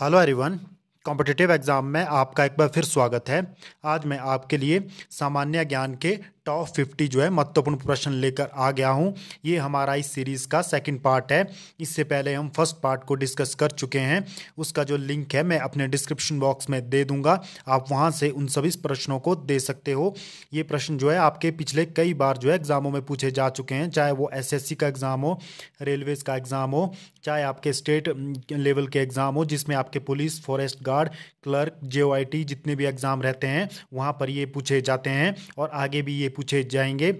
hello everyone competitive exam में आपका एक बार फिर स्वागत है आज मैं आपके लिए सामान्य ज्ञान के टॉप फिफ्टी जो है महत्वपूर्ण प्रश्न लेकर आ गया हूँ ये हमारा इस सीरीज़ का सेकंड पार्ट है इससे पहले हम फर्स्ट पार्ट को डिस्कस कर चुके हैं उसका जो लिंक है मैं अपने डिस्क्रिप्शन बॉक्स में दे दूंगा आप वहाँ से उन सभी प्रश्नों को दे सकते हो ये प्रश्न जो है आपके पिछले कई बार जो है एग्ज़ामों में पूछे जा चुके हैं चाहे वो एस का एग्ज़ाम हो रेलवेज़ का एग्ज़ाम हो चाहे आपके स्टेट लेवल के एग्ज़ाम हो जिसमें आपके पुलिस फॉरेस्ट गार्ड क्लर्क जे जितने भी एग्ज़ाम रहते हैं वहाँ पर ये पूछे जाते हैं और आगे भी ये पूछे जाएंगे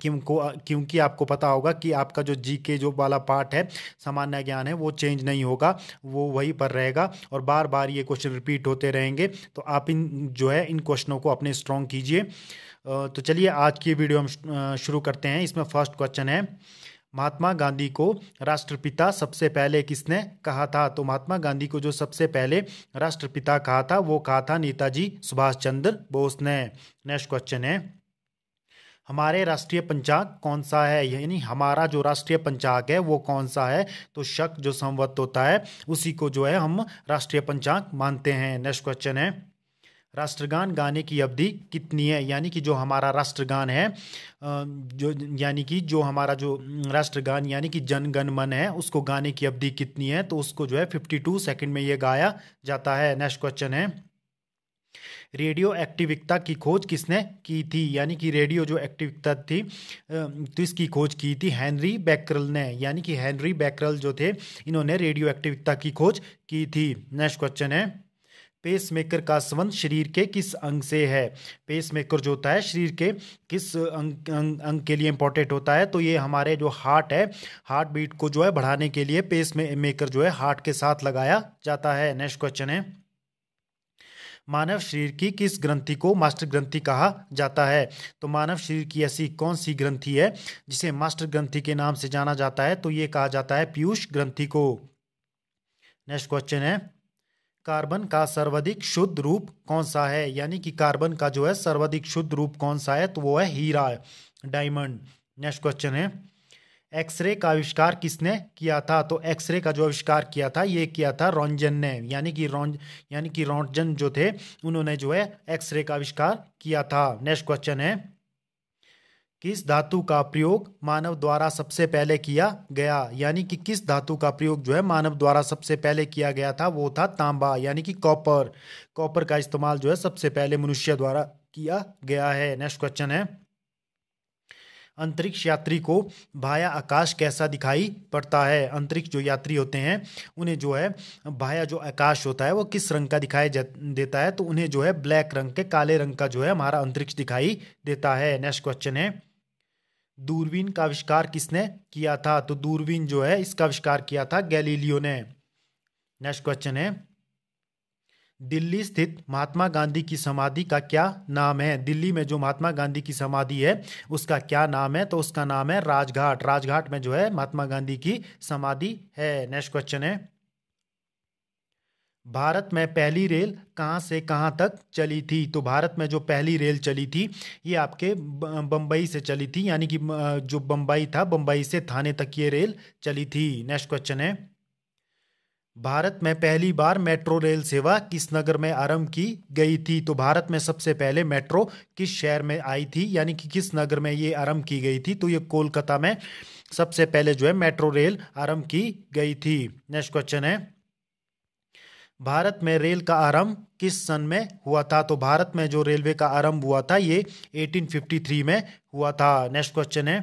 क्योंकि क्योंकि आपको पता होगा कि आपका जो जी के जो वाला पार्ट है सामान्य ज्ञान है वो चेंज नहीं होगा वो वहीं पर रहेगा और बार बार ये क्वेश्चन रिपीट होते रहेंगे तो आप इन जो है इन क्वेश्चनों को अपने स्ट्रॉन्ग कीजिए तो चलिए आज की वीडियो हम शुरू करते हैं इसमें फर्स्ट क्वेश्चन है महात्मा गांधी को राष्ट्रपिता सबसे पहले किसने कहा था तो महात्मा गांधी को जो सबसे पहले राष्ट्रपिता कहा था वो कहा था नेताजी सुभाष चंद्र बोस ने नेक्स्ट क्वेश्चन है हमारे राष्ट्रीय पंचांग कौन सा है यानी हमारा जो राष्ट्रीय पंचांग है वो कौन सा है तो शक जो संवत होता है उसी को जो है हम राष्ट्रीय पंचांग मानते हैं नेक्स्ट क्वेश्चन है राष्ट्रगान गाने की अवधि कितनी है यानी कि जो हमारा राष्ट्रगान है जो यानी कि जो हमारा जो राष्ट्रगान यानी कि जन गण मन है उसको गाने की अवधि कितनी है तो उसको जो है फिफ्टी टू सेकेंड में ये गाया जाता है नेक्स्ट क्वेश्चन है रेडियो एक्टिविकता की खोज किसने की थी यानी कि रेडियो जो एक्टिविकता थी तो इसकी खोज की थी हैनरी बैकरल ने यानी कि हैनरी बैकरल जो थे इन्होंने रेडियो एक्टिविकता की खोज की थी नेक्स्ट क्वेश्चन है पेसमेकर का संबंध शरीर के किस अंग से है पेसमेकर जो होता है शरीर के किस अंग अंग, अंग के लिए इंपॉर्टेंट होता है तो ये हमारे जो हार्ट है हार्ट बीट को जो है बढ़ाने के लिए पेस मेकर जो है हार्ट के साथ लगाया जाता है नेक्स्ट क्वेश्चन है मानव शरीर की किस ग्रंथि को मास्टर ग्रंथि कहा जाता है तो मानव शरीर की ऐसी कौन सी ग्रंथि है जिसे मास्टर ग्रंथि के नाम से जाना जाता है तो ये कहा जाता है पीयूष ग्रंथि को नेक्स्ट क्वेश्चन है कार्बन का सर्वाधिक शुद्ध रूप कौन सा है यानी कि कार्बन का जो है सर्वाधिक शुद्ध रूप कौन सा है तो वो है हीरा डायमंड नेक्स्ट क्वेश्चन है एक्सरे का आविष्कार किसने किया था तो एक्सरे का जो आविष्कार किया था ये किया था रोंजन ने यानी कि रॉन्ज यानी कि रोंजन जो थे उन्होंने जो है एक्सरे का आविष्कार किया था नेक्स्ट क्वेश्चन है किस धातु का प्रयोग मानव द्वारा सबसे पहले किया गया यानी कि किस धातु का प्रयोग जो है मानव द्वारा सबसे पहले किया गया था वो था तांबा यानी कि कॉपर कॉपर का इस्तेमाल जो है सबसे पहले मनुष्य द्वारा किया गया है नेक्स्ट क्वेश्चन है अंतरिक्ष यात्री को भाया आकाश कैसा दिखाई पड़ता है अंतरिक्ष जो यात्री होते हैं उन्हें जो है भाया जो आकाश होता है वो किस रंग का दिखाई देता है तो उन्हें जो है ब्लैक रंग के काले रंग का जो है हमारा अंतरिक्ष दिखाई देता है नेक्स्ट क्वेश्चन है दूरबीन का आविष्कार किसने किया था तो दूरबीन जो है इसका आविष्कार किया था गैलीलियो ने नेक्स्ट क्वेश्चन है दिल्ली स्थित महात्मा गांधी की समाधि का क्या नाम है दिल्ली में जो महात्मा गांधी की समाधि है उसका क्या नाम है तो उसका नाम है राजघाट राजघाट में जो है महात्मा गांधी की समाधि है नेक्स्ट क्वेश्चन है भारत में पहली रेल कहाँ से कहाँ तक चली थी तो भारत में जो पहली रेल चली थी ये आपके बम्बई से चली थी यानी कि जो बम्बई था बम्बई से थाने तक ये रेल चली थी नेक्स्ट क्वेश्चन है भारत में पहली बार मेट्रो रेल सेवा किस नगर में आरंभ की गई थी तो भारत में सबसे पहले मेट्रो किस शहर में आई थी यानी कि किस नगर में ये आरंभ की गई थी तो ये कोलकाता में सबसे पहले जो है मेट्रो रेल आरंभ की गई थी नेक्स्ट क्वेश्चन है भारत में रेल का आरंभ किस सन में हुआ था तो भारत में जो रेलवे का आरंभ हुआ था ये 1853 में हुआ था नेक्स्ट क्वेश्चन है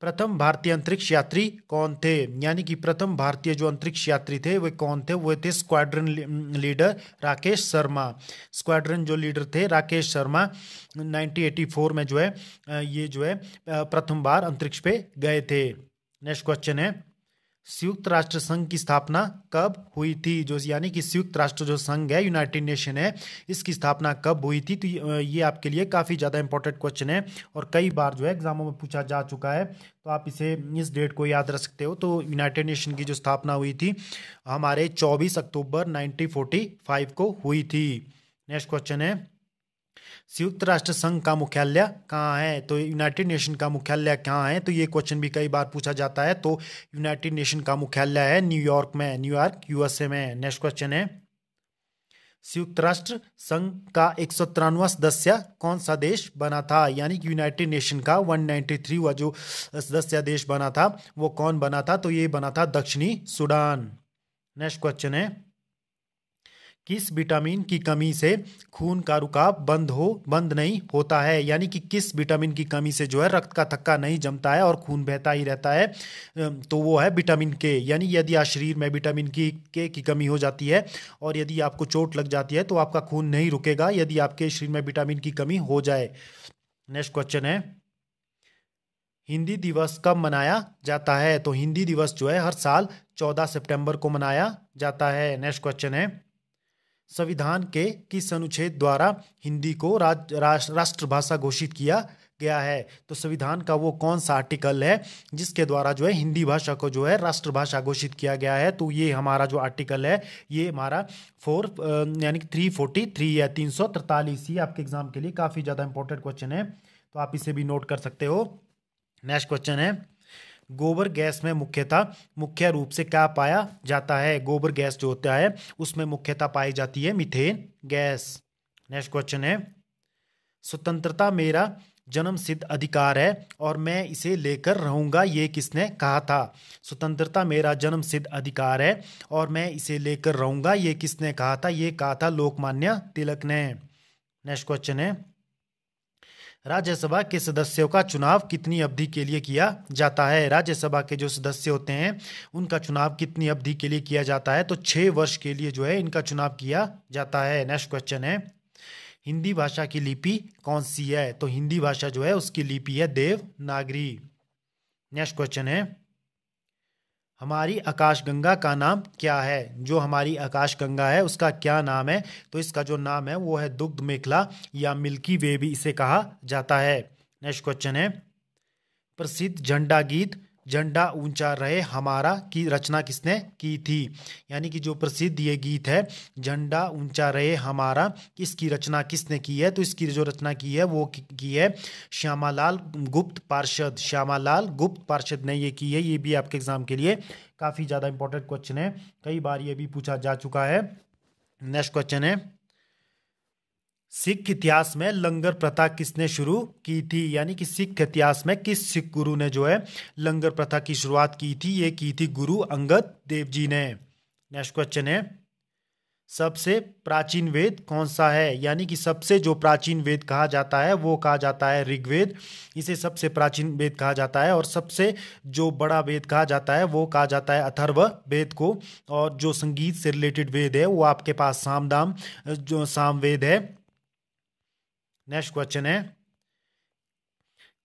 प्रथम भारतीय अंतरिक्ष यात्री कौन थे यानी कि प्रथम भारतीय जो अंतरिक्ष यात्री थे वे कौन थे वे थे squadron leader Rakesh Sharma squadron जो लीडर थे राकेश शर्मा 1984 में जो है ये जो है प्रथम बार अंतरिक्ष पे गए थे नेक्स्ट क्वेश्चन है संयुक्त राष्ट्र संघ की स्थापना कब हुई थी जो यानी कि संयुक्त राष्ट्र जो संघ है यूनाइटेड नेशन है इसकी स्थापना कब हुई थी तो ये आपके लिए काफ़ी ज़्यादा इंपॉर्टेंट क्वेश्चन है और कई बार जो है एग्जामों में पूछा जा चुका है तो आप इसे इस डेट को याद रख सकते हो तो यूनाइटेड नेशन की जो स्थापना हुई थी हमारे चौबीस अक्टूबर नाइनटीन को हुई थी नेक्स्ट क्वेश्चन है संयुक्त राष्ट्र संघ का मुख्यालय कहाँ है तो यूनाइटेड नेशन का मुख्यालय कहाँ है तो ये क्वेश्चन भी कई बार पूछा जाता है तो यूनाइटेड नेशन का मुख्यालय है न्यूयॉर्क में न्यूयॉर्क यूएसए में नेक्स्ट क्वेश्चन है संयुक्त राष्ट्र संघ का एक सौ तिरानवा सदस्य कौन सा देश बना था यानी कि यूनाइटेड नेशन का 193 वा जो सदस्य देश बना था वो कौन बना था तो ये बना था दक्षिणी सूडान नेक्स्ट क्वेश्चन है किस विटामिन की कमी से खून का रुकाव बंद हो बंद नहीं होता है यानी कि किस विटामिन की कमी से जो है रक्त का थक्का नहीं जमता है और खून बहता ही रहता है तो वो है विटामिन के यानी यदि आप शरीर में विटामिन की के की कमी हो जाती है और यदि आपको चोट लग जाती है तो आपका खून नहीं रुकेगा यदि आपके शरीर में विटामिन की कमी हो जाए नेक्स्ट क्वेश्चन है हिंदी दिवस कब मनाया जाता है तो हिंदी दिवस जो है हर साल चौदह सितंबर को मनाया जाता है नेक्स्ट क्वेश्चन है संविधान के किस अनुच्छेद द्वारा हिंदी को राज, राष्ट्रभाषा घोषित किया गया है तो संविधान का वो कौन सा आर्टिकल है जिसके द्वारा जो है हिंदी भाषा को जो है राष्ट्रभाषा घोषित किया गया है तो ये हमारा जो आर्टिकल है ये हमारा फोर यानी कि थ्री फोर्टी थ्री या तीन सौ तरतालीस ये आपके एग्जाम के लिए काफ़ी ज़्यादा इंपॉर्टेंट क्वेश्चन है तो आप इसे भी नोट कर सकते हो नेक्स्ट क्वेश्चन है गोबर गैस में मुख्यतः मुख्य रूप से क्या पाया जाता है गोबर गैस जो होता है उसमें मुख्यतः पाई जाती है मिथेन गैस नेक्स्ट क्वेश्चन है स्वतंत्रता मेरा जन्म सिद्ध अधिकार है और मैं इसे लेकर रहूंगा ये किसने कहा था स्वतंत्रता मेरा जन्म सिद्ध अधिकार है और मैं इसे लेकर रहूंगा ये किसने कहा था ये कहा था लोकमान्य तिलक ने नेक्स्ट क्वेश्चन है राज्यसभा के सदस्यों का चुनाव कितनी अवधि के लिए किया जाता है राज्यसभा के जो सदस्य होते हैं उनका चुनाव कितनी अवधि के लिए किया जाता है तो छः वर्ष के लिए जो है इनका चुनाव किया जाता है नेक्स्ट क्वेश्चन है हिंदी भाषा की लिपि कौन सी है तो हिंदी भाषा जो है उसकी लिपि है देवनागरी नेक्स्ट क्वेश्चन है हमारी आकाशगंगा का नाम क्या है जो हमारी आकाशगंगा है उसका क्या नाम है तो इसका जो नाम है वो है दुग्ध मेखला या मिल्की वे भी इसे कहा जाता है नेक्स्ट क्वेश्चन है प्रसिद्ध झंडा गीत झंडा ऊंचा रहे हमारा की रचना किसने की थी यानी कि जो प्रसिद्ध ये गीत है झंडा ऊंचा रहे हमारा इसकी रचना किसने की है तो इसकी जो रचना की है वो की है श्यामालाल गुप्त पार्षद श्यामालाल गुप्त पार्षद ने ये की है ये भी आपके एग्जाम के लिए काफ़ी ज़्यादा इंपॉर्टेंट क्वेश्चन है कई बार ये भी पूछा जा चुका है नेक्स्ट क्वेश्चन है सिख इतिहास में लंगर प्रथा किसने शुरू की थी यानी कि सिख इतिहास में किस सिख गुरु ने जो है लंगर प्रथा की शुरुआत की थी ये की थी गुरु अंगद देव जी ने नेक्स्ट क्वेश्चन है सबसे प्राचीन वेद कौन सा है यानी कि सबसे जो प्राचीन वेद कहा जाता है वो कहा जाता है ऋग्वेद इसे सबसे प्राचीन वेद कहा जाता है और सबसे जो बड़ा वेद कहा जाता है वो कहा जाता है अथर्व वेद को और जो संगीत से रिलेटेड वेद है वो आपके पास सामदाम जो साम वेद है नेक्स्ट क्वेश्चन है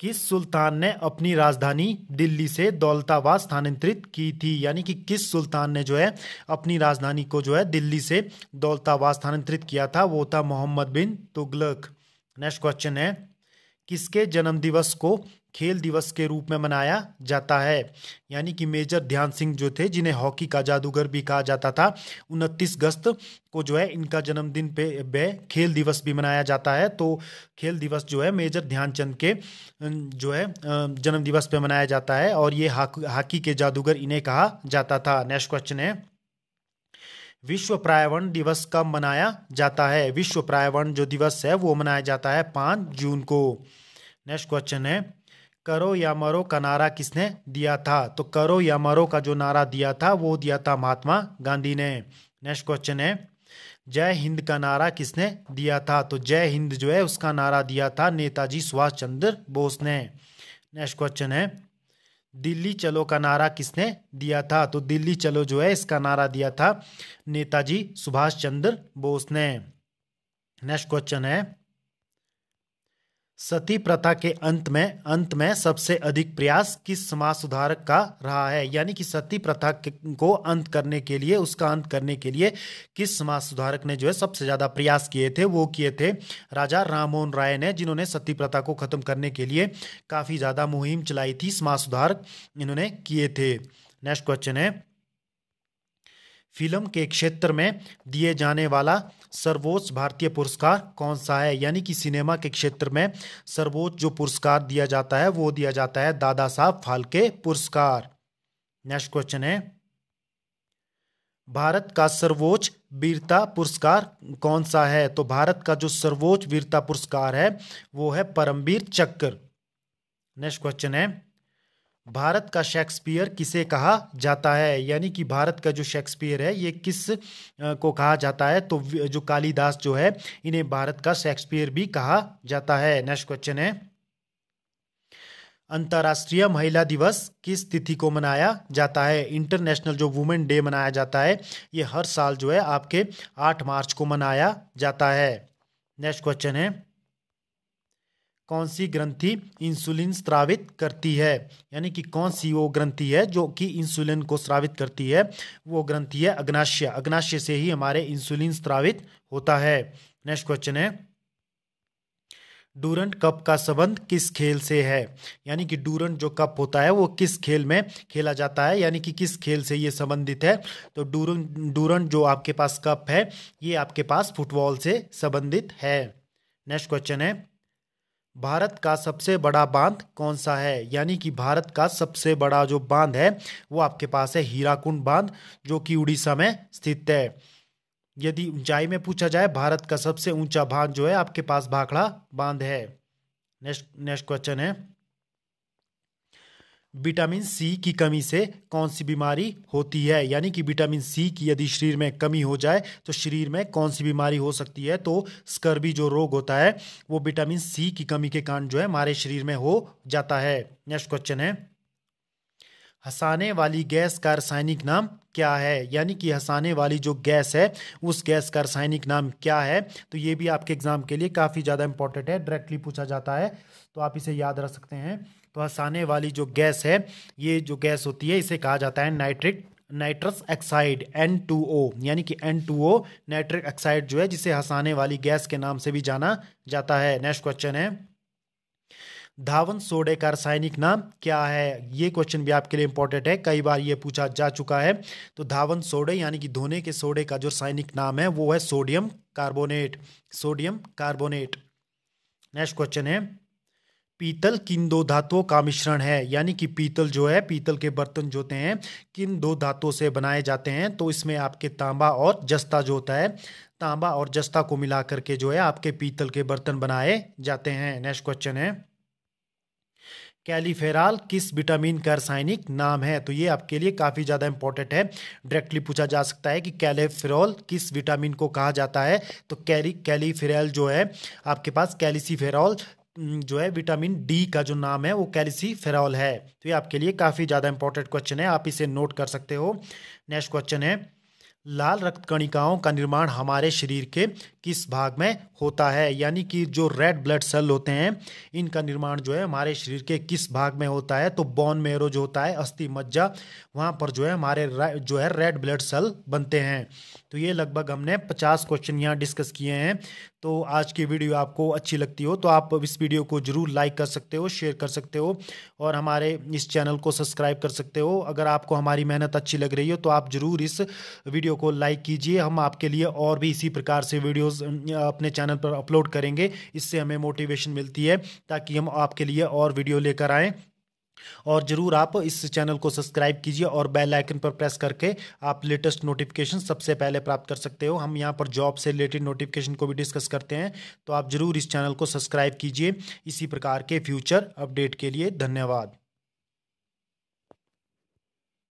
किस सुल्तान ने अपनी राजधानी दिल्ली से दौलताबाद स्थानांतरित की थी यानी कि किस सुल्तान ने जो है अपनी राजधानी को जो है दिल्ली से दौलताबाद स्थानांतरित किया था वो था मोहम्मद बिन तुगलक नेक्स्ट क्वेश्चन है किसके जन्मदिवस को खेल दिवस के रूप में मनाया जाता है यानी कि मेजर ध्यान सिंह जो थे जिन्हें हॉकी का जादूगर भी कहा जाता था उनतीस अगस्त को जो है इनका जन्मदिन पे वे खेल दिवस भी मनाया जाता है तो खेल दिवस जो है मेजर ध्यानचंद के अं, जो है जन्म दिवस पे मनाया जाता है और ये हॉकी के जादूगर इन्हें कहा जाता था नेक्स्ट क्वेश्चन है विश्व पर्यावरण दिवस कब मनाया जाता है विश्व पर्यावरण जो दिवस है वो मनाया जाता है पाँच जून को नेक्स्ट क्वेश्चन है करो या मरो का नारा किसने दिया था तो करो या मरो का जो नारा दिया था वो दिया था महात्मा गांधी ने नेक्स्ट क्वेश्चन है जय हिंद का नारा किसने दिया था तो जय हिंद जो है उसका नारा दिया था नेताजी सुभाष चंद्र बोस ने नेक्स्ट क्वेश्चन है दिल्ली चलो का नारा किसने दिया था तो दिल्ली चलो जो है इसका नारा दिया था नेताजी सुभाष चंद्र बोस ने नेक्स्ट क्वेश्चन है सती प्रथा के अंत में अंत में सबसे अधिक प्रयास किस समाज सुधारक का रहा है यानी कि सती प्रथा को अंत करने के लिए उसका अंत करने के लिए किस समाज सुधारक ने जो है सबसे ज़्यादा प्रयास किए थे वो किए थे राजा राममोहन राय ने जिन्होंने सती प्रथा को ख़त्म करने के लिए काफ़ी ज़्यादा मुहिम चलाई थी समाज सुधारक इन्होंने किए थे नेक्स्ट क्वेश्चन है फिल्म के क्षेत्र में दिए जाने वाला सर्वोच्च भारतीय पुरस्कार कौन सा है यानी कि सिनेमा के क्षेत्र में सर्वोच्च जो पुरस्कार दिया जाता है वो दिया जाता है दादा साहब फाल्के पुरस्कार नेक्स्ट क्वेश्चन है भारत का सर्वोच्च वीरता पुरस्कार कौन सा है तो भारत का जो सर्वोच्च वीरता पुरस्कार है वो है परमवीर चक्र नेक्स्ट क्वेश्चन है भारत का शेक्सपियर किसे कहा जाता है यानी कि भारत का जो शेक्सपियर है ये किस को कहा जाता है तो जो कालिदास जो है इन्हें भारत का शेक्सपियर भी कहा जाता है नेक्स्ट क्वेश्चन है अंतर्राष्ट्रीय महिला दिवस किस तिथि को मनाया जाता है इंटरनेशनल जो वुमेन डे मनाया जाता है ये हर साल जो है आपके आठ मार्च को मनाया जाता है नेक्स्ट क्वेश्चन है कौन सी ग्रंथि इंसुलिन स्रावित करती है यानी कि कौन सी वो ग्रंथि है जो कि इंसुलिन को स्रावित करती है वो ग्रंथि है अग्नाशय अग्नाशय से ही हमारे इंसुलिन स्रावित होता है नेक्स्ट क्वेश्चन है डूरंट कप का संबंध किस खेल से है यानी कि डूरंट जो कप होता है वो किस खेल में खेला जाता है यानी कि किस खेल से ये संबंधित है तो डूरंट डूरंट जो आपके पास कप है ये आपके पास फुटबॉल से संबंधित है नेक्स्ट क्वेश्चन है भारत का सबसे बड़ा बांध कौन सा है यानी कि भारत का सबसे बड़ा जो बांध है वो आपके पास है हीराकुंड बांध जो कि उड़ीसा में स्थित है यदि ऊंचाई में पूछा जाए भारत का सबसे ऊंचा बांध जो है आपके पास भाखड़ा बांध है नेक्स्ट नेक्स्ट क्वेश्चन है विटामिन सी की कमी से कौन सी बीमारी होती है यानी कि विटामिन सी की यदि शरीर में कमी हो जाए तो शरीर में कौन सी बीमारी हो सकती है तो स्कर्बी जो रोग होता है वो विटामिन सी की कमी के कारण जो है हमारे शरीर में हो जाता है नेक्स्ट क्वेश्चन है हंसाने वाली गैस का रासायनिक नाम क्या है यानी कि हंसाने वाली जो गैस है उस गैस का रासायनिक नाम क्या है तो ये भी आपके एग्जाम के लिए काफ़ी ज़्यादा इंपॉर्टेंट है डायरेक्टली पूछा जाता है तो आप इसे याद रख सकते हैं फंसाने तो हंसाने वाली जो गैस है ये जो गैस होती है इसे कहा जाता है नाइट्रिक नाइट्रस ऑक्साइड ओ यानी कि N two O nitric oxide जो है जिसे हंसाने वाली गैस के नाम से भी जाना जाता है नेक्स्ट क्वेश्चन है धावन सोडे का रासायनिक नाम क्या है ये क्वेश्चन भी आपके लिए इंपॉर्टेंट है कई बार ये पूछा जा चुका है तो धावन सोडे यानी कि धोने के सोडे का जो रासायनिक नाम है वो है sodium carbonate sodium carbonate next question है पीतल किन दो धातुओं का मिश्रण है यानी कि पीतल जो है पीतल के बर्तन जो होते हैं किन दो धातुओं से बनाए जाते हैं तो इसमें आपके तांबा और जस्ता जो होता है तांबा और जस्ता को मिला करके जो है आपके पीतल के बर्तन बनाए जाते हैं नेक्स्ट क्वेश्चन है कैलीफेराल किस विटामिन का रासायनिक नाम है तो ये आपके लिए काफ़ी ज़्यादा इंपॉर्टेंट है डायरेक्टली पूछा जा सकता है कि कैलेफेरॉल किस विटामिन को कहा जाता है तो कैली कैलीफेरल जो है आपके पास कैलिसीफेरॉल जो है विटामिन डी का जो नाम है वो कैलिसी फेरॉल है तो ये आपके लिए काफ़ी ज़्यादा इंपॉर्टेंट क्वेश्चन है आप इसे नोट कर सकते हो नेक्स्ट क्वेश्चन है लाल रक्त कणिकाओं का निर्माण हमारे शरीर के किस भाग में होता है यानी कि जो रेड ब्लड सेल होते हैं इनका निर्माण जो है हमारे शरीर के किस भाग में होता है तो बॉन मेरो जो होता है अस्थि मज्जा वहाँ पर जो है हमारे जो है रेड ब्लड सेल बनते हैं तो ये लगभग हमने 50 क्वेश्चन यहाँ डिस्कस किए हैं तो आज की वीडियो आपको अच्छी लगती हो तो आप इस वीडियो को ज़रूर लाइक कर सकते हो शेयर कर सकते हो और हमारे इस चैनल को सब्सक्राइब कर सकते हो अगर आपको हमारी मेहनत अच्छी लग रही हो तो आप ज़रूर इस वीडियो को लाइक कीजिए हम आपके लिए और भी इसी प्रकार से वीडियोज़ अपने चैनल पर अपलोड करेंगे इससे हमें मोटिवेशन मिलती है ताकि हम आपके लिए और वीडियो लेकर आएँ और ज़रूर आप इस चैनल को सब्सक्राइब कीजिए और बेल आइकन पर प्रेस करके आप लेटेस्ट नोटिफिकेशन सबसे पहले प्राप्त कर सकते हो हम यहाँ पर जॉब से रिलेटेड नोटिफिकेशन को भी डिस्कस करते हैं तो आप ज़रूर इस चैनल को सब्सक्राइब कीजिए इसी प्रकार के फ्यूचर अपडेट के लिए धन्यवाद